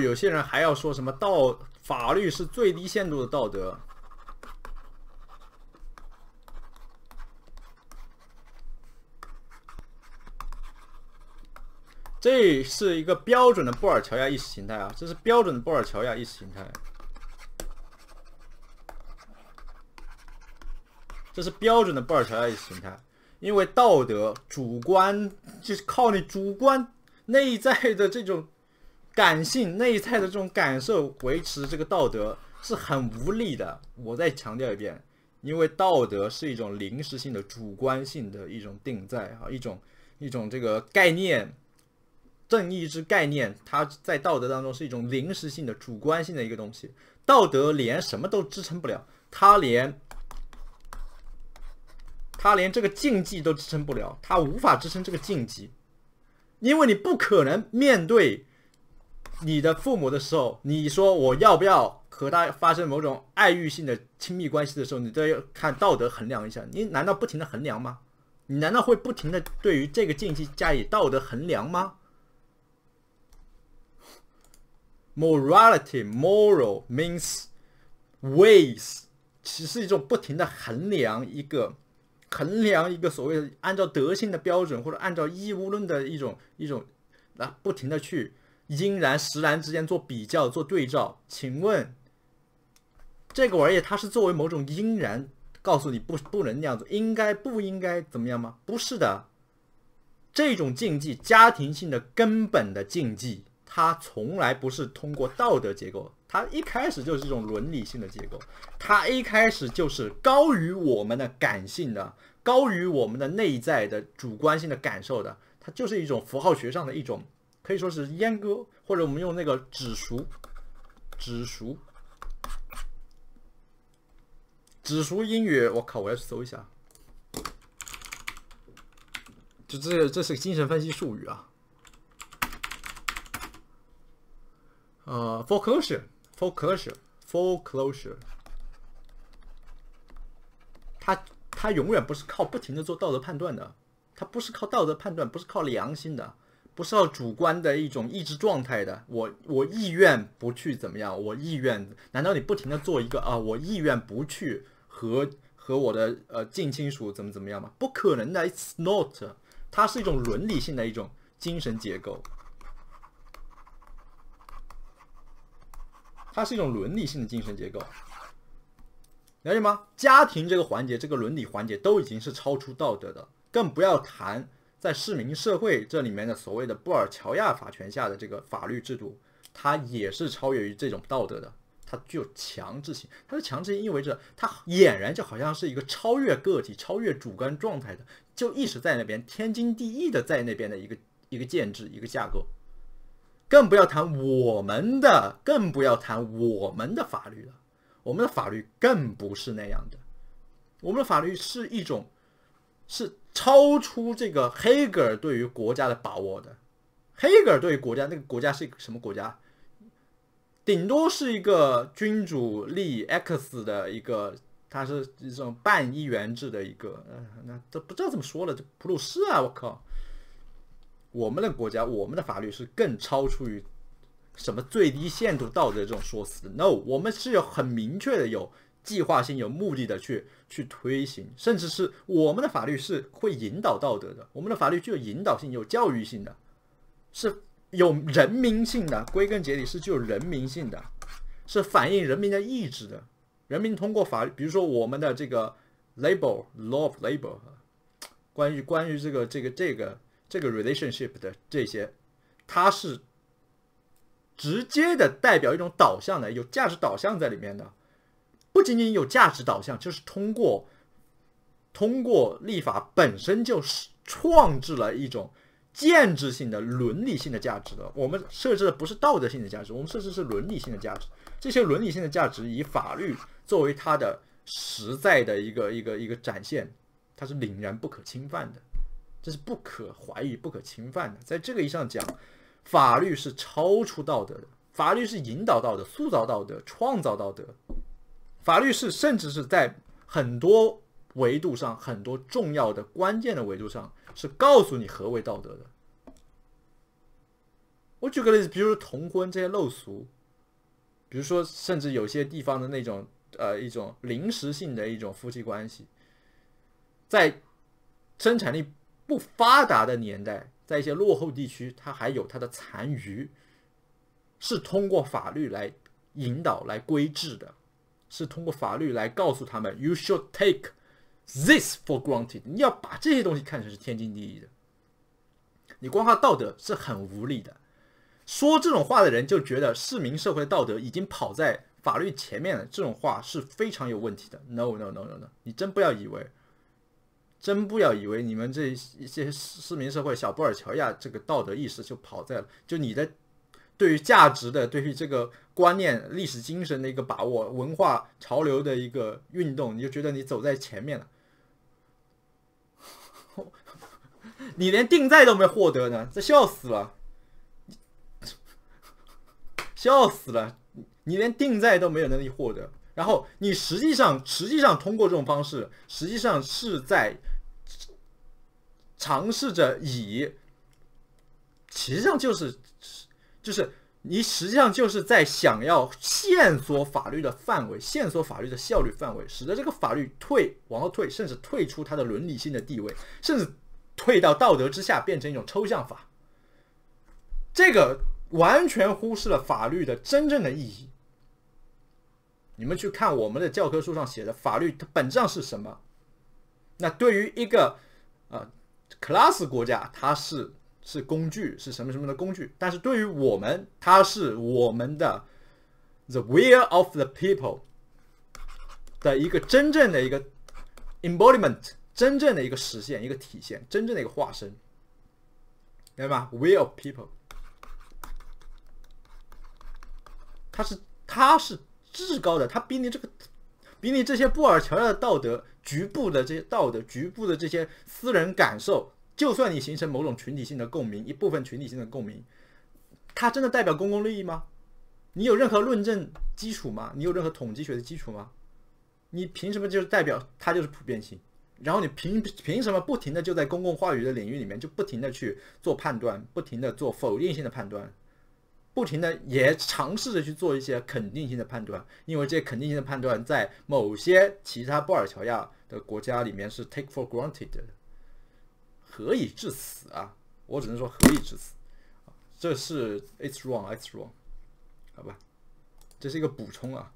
有些人还要说什么道法律是最低限度的道德，这是一个标准的布尔乔亚意识形态啊！这是标准的布尔乔亚意识形态，这是标准的布尔乔亚意识形态，因为道德主观就是靠你主观内在的这种。感性内在的这种感受维持这个道德是很无力的。我再强调一遍，因为道德是一种临时性的主观性的一种定在啊，一种一种这个概念，正义之概念，它在道德当中是一种临时性的主观性的一个东西。道德连什么都支撑不了，它连它连这个禁忌都支撑不了，它无法支撑这个禁忌，因为你不可能面对。你的父母的时候，你说我要不要和他发生某种爱欲性的亲密关系的时候，你都要看道德衡量一下。你难道不停的衡量吗？你难道会不停的对于这个禁忌加以道德衡量吗？Morality, moral means ways，其实一种不停的衡量一个，衡量一个所谓按照德性的标准或者按照义务论的一种一种，那不停的去。阴然、实然之间做比较、做对照，请问这个玩意儿它是作为某种阴然告诉你不不能那样子，应该不应该怎么样吗？不是的，这种禁忌、家庭性的根本的禁忌，它从来不是通过道德结构，它一开始就是一种伦理性的结构，它一开始就是高于我们的感性的，高于我们的内在的主观性的感受的，它就是一种符号学上的一种。可以说是阉割，或者我们用那个“指熟”、“指熟”、“指熟”英语。我靠，我要去搜一下。就这，这是精神分析术语啊。呃，foreclosure，foreclosure，foreclosure。他他永远不是靠不停的做道德判断的，他不是靠道德判断，不是靠良心的。不是要主观的一种意志状态的，我我意愿不去怎么样？我意愿难道你不停的做一个啊？我意愿不去和和我的呃近亲属怎么怎么样吗？不可能的，It's not，它是一种伦理性的一种精神结构，它是一种伦理性的精神结构，了解吗？家庭这个环节，这个伦理环节都已经是超出道德的，更不要谈。在市民社会这里面的所谓的布尔乔亚法权下的这个法律制度，它也是超越于这种道德的，它具有强制性。它的强制性意味着它俨然就好像是一个超越个体、超越主观状态的，就一直在那边天经地义的在那边的一个一个建制、一个架构。更不要谈我们的，更不要谈我们的法律了，我们的法律更不是那样的。我们的法律是一种，是。超出这个黑格尔对于国家的把握的，黑格尔对于国家那个国家是一个什么国家？顶多是一个君主立 X 的一个，它是这种半一元制的一个，嗯，那都不知道怎么说了，这普鲁士啊，我靠！我们的国家，我们的法律是更超出于什么最低限度道德这种说辞的，no，我们是有很明确的有。计划性、有目的的去去推行，甚至是我们的法律是会引导道德的。我们的法律具有引导性、有教育性的，是有人民性的。归根结底是具有人民性的，是反映人民的意志的。人民通过法律，比如说我们的这个 l a b e l law of labor，关于关于这个这个这个这个 relationship 的这些，它是直接的代表一种导向的，有价值导向在里面的。不仅仅有价值导向，就是通过，通过立法本身就是创制了一种建制性的伦理性的价值的。我们设置的不是道德性的价值，我们设置是伦理性的价值。这些伦理性的价值以法律作为它的实在的一个一个一个展现，它是凛然不可侵犯的，这是不可怀疑、不可侵犯的。在这个意义上讲，法律是超出道德的，法律是引导道德、塑造道德、创造道德。法律是，甚至是在很多维度上、很多重要的、关键的维度上，是告诉你何为道德的。我举个例子，比如说同婚这些陋俗，比如说甚至有些地方的那种呃一种临时性的一种夫妻关系，在生产力不发达的年代，在一些落后地区，它还有它的残余，是通过法律来引导、来规制的。是通过法律来告诉他们，you should take this for granted，你要把这些东西看成是天经地义的。你光靠道德是很无力的。说这种话的人就觉得市民社会道德已经跑在法律前面了，这种话是非常有问题的。No no no no no，你真不要以为，真不要以为你们这一些市民社会小布尔乔亚这个道德意识就跑在了，就你的。对于价值的，对于这个观念、历史精神的一个把握，文化潮流的一个运动，你就觉得你走在前面了。你连定在都没获得呢，这笑死了！笑死了！你连定在都没有能力获得，然后你实际上实际上通过这种方式，实际上是在尝试着以，其实上就是。就是你实际上就是在想要限缩法律的范围，限缩法律的效率范围，使得这个法律退往后退，甚至退出它的伦理性的地位，甚至退到道德之下，变成一种抽象法。这个完全忽视了法律的真正的意义。你们去看我们的教科书上写的法律它本质上是什么？那对于一个呃 class 国家，它是。是工具，是什么什么的工具？但是对于我们，它是我们的 “the will of the people” 的一个真正的一个 embodiment，真正的一个实现、一个体现、真正的一个化身，明白吗？Will of people，它是它是至高的，它比你这个，比你这些布尔乔亚的道德、局部的这些道德、局部的这些私人感受。就算你形成某种群体性的共鸣，一部分群体性的共鸣，它真的代表公共利益吗？你有任何论证基础吗？你有任何统计学的基础吗？你凭什么就是代表它就是普遍性？然后你凭凭什么不停的就在公共话语的领域里面就不停的去做判断，不停的做否定性的判断，不停的也尝试着去做一些肯定性的判断，因为这些肯定性的判断在某些其他波尔乔亚的国家里面是 take for granted 的。何以至此啊？我只能说何以至此，这是 it's wrong, it's wrong，好吧，这是一个补充啊。